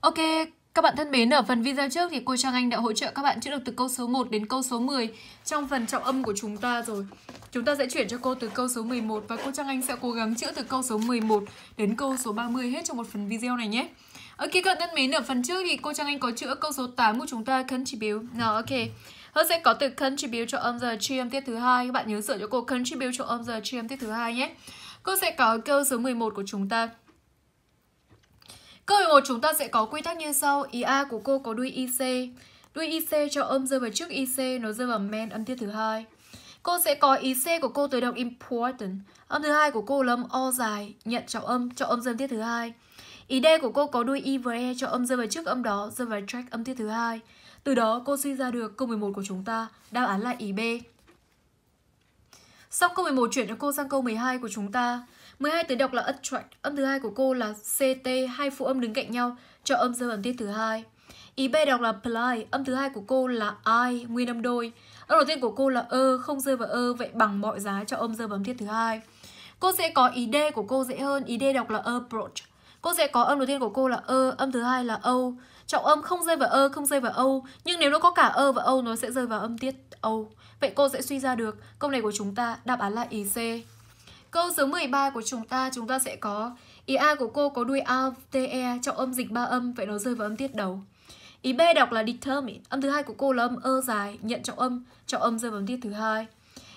Ok, các bạn thân mến, ở phần video trước thì cô Trang Anh đã hỗ trợ các bạn chữa được từ câu số 1 đến câu số 10 trong phần trọng âm của chúng ta rồi. Chúng ta sẽ chuyển cho cô từ câu số 11 và cô Trang Anh sẽ cố gắng chữa từ câu số 11 đến câu số 30 hết trong một phần video này nhé. Ok các bạn thân mến, ở phần trước thì cô Trang Anh có chữa câu số 8 của chúng ta contribute. Nào ok. Hơn sẽ có từ contribute cho âm giờ tri âm tiết thứ hai. Các bạn nhớ sửa cho cô contribute cho âm giờ tri âm tiết thứ hai nhé. Cô sẽ có câu số 11 của chúng ta. Câu 11 chúng ta sẽ có quy tắc như sau. Ý A của cô có đuôi IC. Đuôi IC cho âm rơi vào trước IC, nó rơi vào men âm tiết thứ hai. Cô sẽ có ý C của cô tới động important. Âm thứ hai của cô là âm O dài, nhận trọng âm, cho âm dâm tiết thứ hai. Ý D của cô có đuôi I và E cho âm rơi vào trước âm đó, rơi vào track âm tiết thứ hai. Từ đó cô suy ra được câu 11 của chúng ta, đáp án là ý B. sau câu 11 chuyển cho cô sang câu 12 của chúng ta. 12 từ đọc là attract, âm thứ hai của cô là CT, hai phụ âm đứng cạnh nhau cho âm rơi bằng tiết thứ hai. Ý B đọc là play, âm thứ hai của cô là I, nguyên âm đôi. Âm đầu tiên của cô là ơ, e, không rơi vào ơ, e, vậy bằng mọi giá cho âm rơi vào âm tiết thứ hai. Cô sẽ có ý D của cô dễ hơn, ý D đọc là approach. Cô sẽ có âm đầu tiên của cô là ơ, e, âm thứ hai là âu. Trọng âm không rơi vào ơ, không rơi vào âu, nhưng nếu nó có cả ơ và âu nó sẽ rơi vào âm tiết âu. Vậy cô sẽ suy ra được câu này của chúng ta đáp án là ý C. Câu số 13 của chúng ta, chúng ta sẽ có Ý A của cô có đuôi A, T, E, trọng âm dịch ba âm, vậy nó rơi vào âm tiết đầu. Ý B đọc là determine, âm thứ hai của cô là âm ơ dài, nhận trọng âm, trọng âm rơi vào âm tiết thứ hai.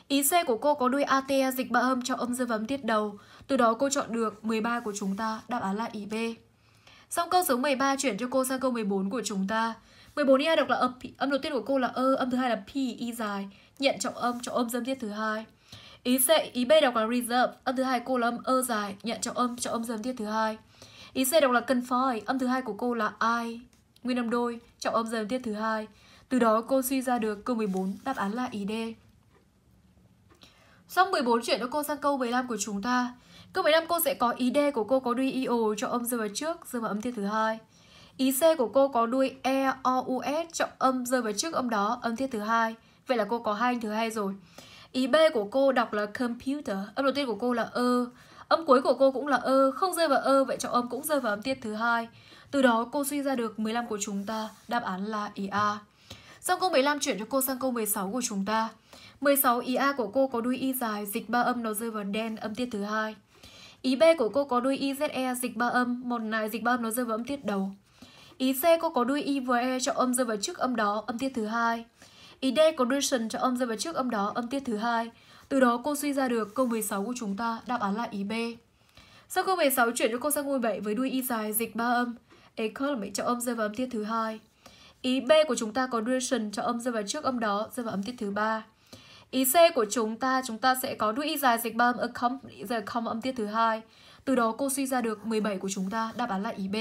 Ý C của cô có đuôi AT e, dịch ba âm trọng âm rơi vào âm tiết đầu. Từ đó cô chọn được 13 của chúng ta, đáp án là ý B. Xong câu số 13 chuyển cho cô sang câu 14 của chúng ta. 14 ý A đọc là âm, âm đầu tiên của cô là ơ, âm thứ hai là P, y dài, nhận trọng âm, trọng âm rơi vào âm tiết thứ hai. Ý C, ý B đọc là reserve, âm thứ hai cô là âm ơ dài, nhận trọng âm trọng âm dần tiết thứ hai. Ý C đọc là confide, âm thứ hai của cô là I, nguyên âm đôi, trọng âm dần tiết thứ hai. Từ đó cô suy ra được câu 14, đáp án là ý D. Xong 14 chuyển cho cô sang câu 15 của chúng ta. Câu 15 cô sẽ có ý D của cô có đuôi IO trọng âm rơi vào trước, rơi vào âm tiết thứ hai. Ý C của cô có đuôi E, O, U, S, trọng âm rơi vào trước âm đó, âm tiết thứ hai. Vậy là cô có hai anh thứ hai rồi. Ý B của cô đọc là computer, âm đầu tiên của cô là ơ, âm cuối của cô cũng là ơ, không rơi vào ơ vậy trọng âm cũng rơi vào âm tiết thứ hai. Từ đó cô suy ra được 15 của chúng ta, đáp án là ý A. Xong câu 15 chuyển cho cô sang câu 16 của chúng ta. 16 ý A của cô có đuôi y dài, dịch ba âm nó rơi vào đen, âm tiết thứ hai. Ý B của cô có đuôi IZE dịch ba âm, một này dịch ba âm nó rơi vào âm tiết đầu. Ý C cô có đuôi e, cho âm rơi vào trước âm đó, âm tiết thứ hai. Ý D decoration cho âm rơi vào trước âm đó, âm tiết thứ hai. Từ đó cô suy ra được câu 16 của chúng ta, đáp án là ý B. Sau câu 16 chuyển cho cô sang ngôi 7 với đuôi y dài dịch ba âm. Economy cho âm rơi vào âm tiết thứ hai. Ý B của chúng ta có duration cho âm rơi vào trước âm đó, rơi vào âm tiết thứ ba. Ý C của chúng ta, chúng ta sẽ có đuôi y dài dịch ba âm accom, giờ âm tiết thứ hai. Từ đó cô suy ra được 17 của chúng ta, đáp án là ý B.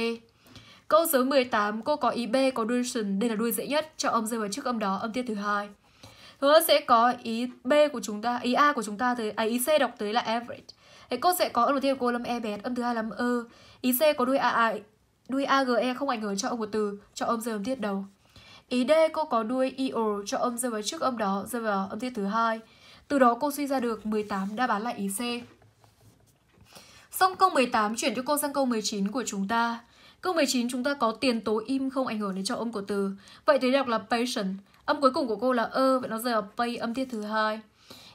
Câu số 18, cô có ý B có đuôi duration, đây là đuôi dễ nhất, cho âm rơi vào trước âm đó, âm tiết thứ hai. Hứa sẽ có ý B của chúng ta, ý A của chúng ta tới, à ý C đọc tới là average. Thế cô sẽ có âm đầu tiên cô làm E bé, âm thứ hai làm ơ. E. Ý C có đuôi A, a đuôi a g e không ảnh hưởng cho âm của từ, cho âm rơi âm tiết đầu. Ý D cô có đuôi o cho âm rơi vào trước âm đó, rơi vào âm tiết thứ hai. Từ đó cô suy ra được 18 đáp án là ý C. Xong câu 18 chuyển cho cô sang câu 19 của chúng ta. Câu 19 chúng ta có tiền tố im không ảnh hưởng đến trọng âm của từ. Vậy thì đọc là patient. Âm cuối cùng của cô là ơ, vậy nó rơi vào pay âm tiết thứ hai.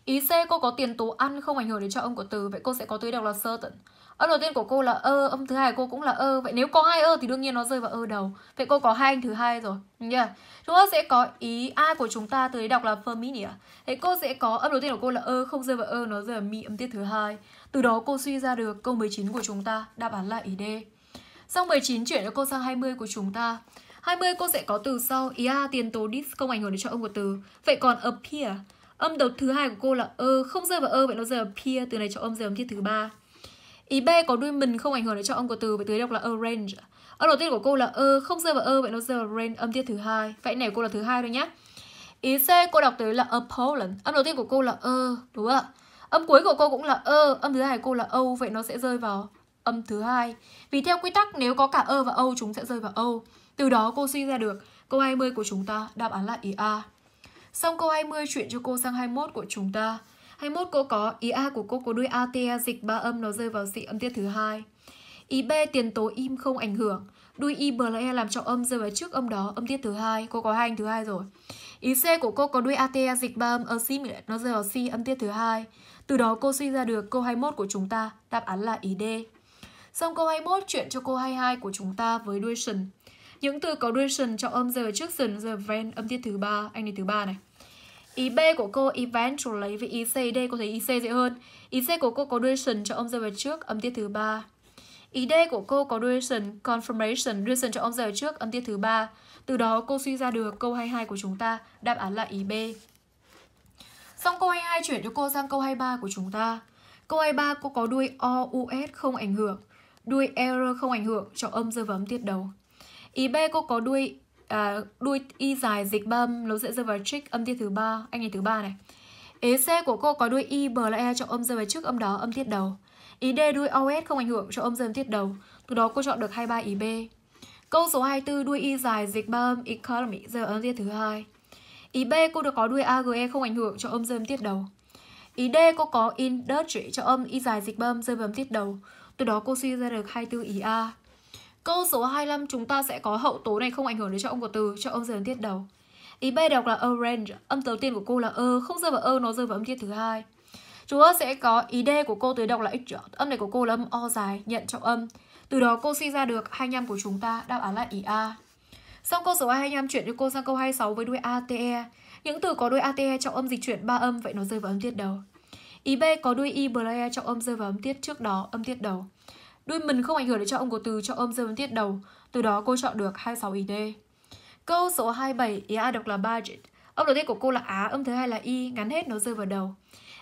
Ý C cô có tiền tố ăn không ảnh hưởng đến trọng âm của từ, vậy cô sẽ có tới đọc là certain. Âm đầu tiên của cô là ơ, âm thứ hai của cô cũng là ơ. Vậy nếu có hai ơ thì đương nhiên nó rơi vào ơ đầu. Vậy cô có hai anh thứ hai rồi. Yeah. Chúng ta sẽ có ý A của chúng ta từ đấy đọc là familiar. Thế cô sẽ có âm đầu tiên của cô là ơ, không rơi vào ơ, nó rơi vào mi âm tiết thứ hai. Từ đó cô suy ra được câu 19 của chúng ta đáp án là ý D. Sau 19 chuyển cho cô sang 20 của chúng ta. 20 cô sẽ có từ sau ia tiền tố dis không ảnh hưởng đến cho âm của từ. Vậy còn appear, âm đầu thứ hai của cô là ơ, không rơi vào ơ vậy nó rơi vào appear, từ này cho âm rơi âm tiết thứ ba. Ý B có đuôi mình không ảnh hưởng đến cho âm của từ, vậy từ đọc là arrange. Âm đầu tiên của cô là ơ, không rơi vào ơ vậy nó rơi vào range âm tiết thứ hai. Vậy này cô là thứ hai thôi nhé. Ý C cô đọc tới là opponent. Âm đầu tiên của cô là ơ, đúng không ạ? Âm cuối của cô cũng là ơ, âm thứ hai của cô là âu vậy nó sẽ rơi vào âm thứ hai. Vì theo quy tắc nếu có cả ơ và âu chúng sẽ rơi vào âu. Từ đó cô suy ra được câu 20 của chúng ta đáp án là ý A. Xong câu 20 chuyển cho cô sang 21 của chúng ta. 21 cô có ý A của cô có đuôi a t a dịch ba âm nó rơi vào dị âm tiết thứ hai. Ý B tiền tố im không ảnh hưởng. Đuôi I b là E làm cho âm rơi vào trước âm đó, âm tiết thứ hai. Cô có hai thứ hai rồi. Ý C của cô có đuôi a t a dịch ba âm ở C nó rơi vào C âm tiết thứ hai. Từ đó cô suy ra được câu 21 của chúng ta, đáp án là ý D xong câu 21 chuyện cho cô 22 của chúng ta với duration Những từ có duration cho âm giờ trước dần giờ ven âm tiết thứ ba, anh đi thứ ba này. Ý B của cô eventually với ý C D có thể ý C dễ hơn. Ý C của cô có duration cho âm giờ về trước âm tiết thứ ba. Ý D của cô có duration, confirmation, duration cho âm giờ trước, âm tiết thứ ba. Từ đó cô suy ra được câu 22 của chúng ta, đáp án là ý B. Xong câu 22 chuyển cho cô sang câu 23 của chúng ta. Câu 23 cô có đuôi O, U, S không ảnh hưởng đuôi error không ảnh hưởng cho âm rơi vào âm tiết đầu. Ý B cô có đuôi à, đuôi y dài dịch bâm âm nó sẽ rơi vào trick âm tiết thứ ba anh này thứ ba này ý c của cô có đuôi y bờ là e cho âm rơi vào trước âm đó âm tiết đầu ý d đuôi os không ảnh hưởng cho âm rơi âm tiết đầu từ đó cô chọn được 23 ý b câu số 24 đuôi y dài dịch ba âm economy rơi vào âm tiết thứ hai ý b cô được có đuôi age không ảnh hưởng cho âm rơi âm tiết đầu ý d cô có industry cho âm y dài dịch bâm rơi vào âm tiết đầu từ đó cô suy ra được 24 ý A. Câu số 25 chúng ta sẽ có hậu tố này không ảnh hưởng đến cho ông của từ, cho ông rơi tiết đầu. Ý B đọc là arrange, âm đầu tiên của cô là ơ, không rơi vào ơ, nó rơi vào âm tiết thứ hai. Chúng ta sẽ có ý D của cô tới đọc là x, âm này của cô là âm o dài, nhận trọng âm. Từ đó cô suy ra được 25 của chúng ta, đáp án là ý A. Xong câu số 25 chuyển cho cô sang câu 26 với đuôi ATE. Những từ có đuôi ATE trọng âm dịch chuyển ba âm, vậy nó rơi vào âm tiết đầu. Ý B có đuôi y Braille trọng âm rơi vào âm tiết trước đó, âm tiết đầu. Đuôi mình không ảnh hưởng đến trọng âm của từ trọng âm rơi vào âm tiết đầu. Từ đó cô chọn được 26 ý D. Câu số 27, ý A đọc là budget. Âm đầu tiên của cô là á, âm thứ hai là y, ngắn hết nó rơi vào đầu.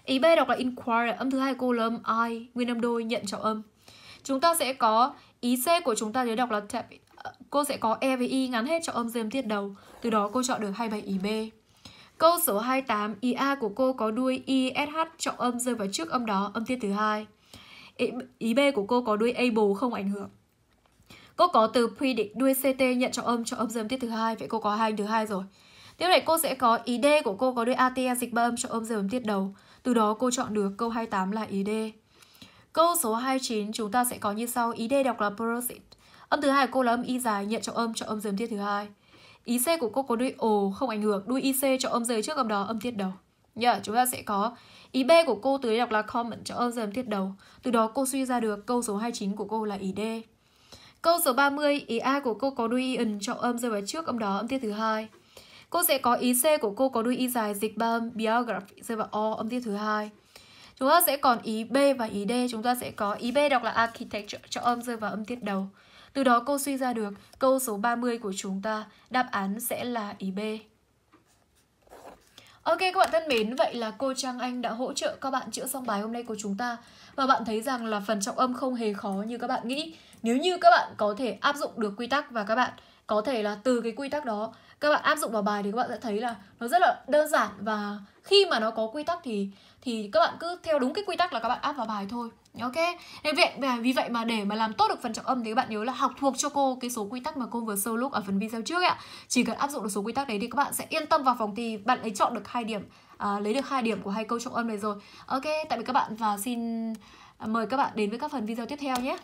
Ý B đọc là inquire, âm thứ hai cô là âm i, nguyên âm đôi, nhận trọng âm. Chúng ta sẽ có ý C của chúng ta dưới đọc là tap. Ờ, cô sẽ có e với y ngắn hết trọng âm rơi vào âm tiết đầu. Từ đó cô chọn được 27 ý B. Câu số 28, ý A của cô có đuôi ISH trọng âm rơi vào trước âm đó, âm tiết thứ hai. Ý, ý B của cô có đuôi able không ảnh hưởng. Cô có từ predict đuôi CT nhận trọng âm trọng âm rơi âm tiết thứ hai, vậy cô có hai thứ hai rồi. Tiếp này cô sẽ có ý D của cô có đuôi AT dịch ba âm trọng âm rơi âm tiết đầu. Từ đó cô chọn được câu 28 là ý D. Câu số 29 chúng ta sẽ có như sau, ý D đọc là prosit. Âm thứ hai của cô là âm y dài nhận trọng âm trọng âm rơi âm tiết thứ hai ý C của cô có đuôi ồ không ảnh hưởng đuôi IC cho âm rơi trước âm đó âm tiết đầu Nhờ dạ, yeah, chúng ta sẽ có ý B của cô từ đây đọc là comment cho âm rơi âm tiết đầu từ đó cô suy ra được câu số 29 của cô là ý D câu số 30 ý A của cô có đuôi ion cho âm rơi vào trước âm đó âm tiết thứ hai cô sẽ có ý C của cô có đuôi y dài dịch ba âm biography rơi vào o âm tiết thứ hai chúng ta sẽ còn ý B và ý D chúng ta sẽ có ý B đọc là architecture cho âm rơi vào âm tiết đầu từ đó cô suy ra được câu số 30 của chúng ta, đáp án sẽ là ý B. Ok các bạn thân mến, vậy là cô Trang Anh đã hỗ trợ các bạn chữa xong bài hôm nay của chúng ta Và bạn thấy rằng là phần trọng âm không hề khó như các bạn nghĩ Nếu như các bạn có thể áp dụng được quy tắc và các bạn có thể là từ cái quy tắc đó các bạn áp dụng vào bài thì các bạn sẽ thấy là nó rất là đơn giản và khi mà nó có quy tắc thì thì các bạn cứ theo đúng cái quy tắc là các bạn áp vào bài thôi ok nên vậy vì vậy mà để mà làm tốt được phần trọng âm thì các bạn nhớ là học thuộc cho cô cái số quy tắc mà cô vừa sâu lúc ở phần video trước ạ chỉ cần áp dụng được số quy tắc đấy thì các bạn sẽ yên tâm vào phòng thi bạn ấy chọn được hai điểm à, lấy được hai điểm của hai câu trọng âm này rồi ok tại vì các bạn và xin à, mời các bạn đến với các phần video tiếp theo nhé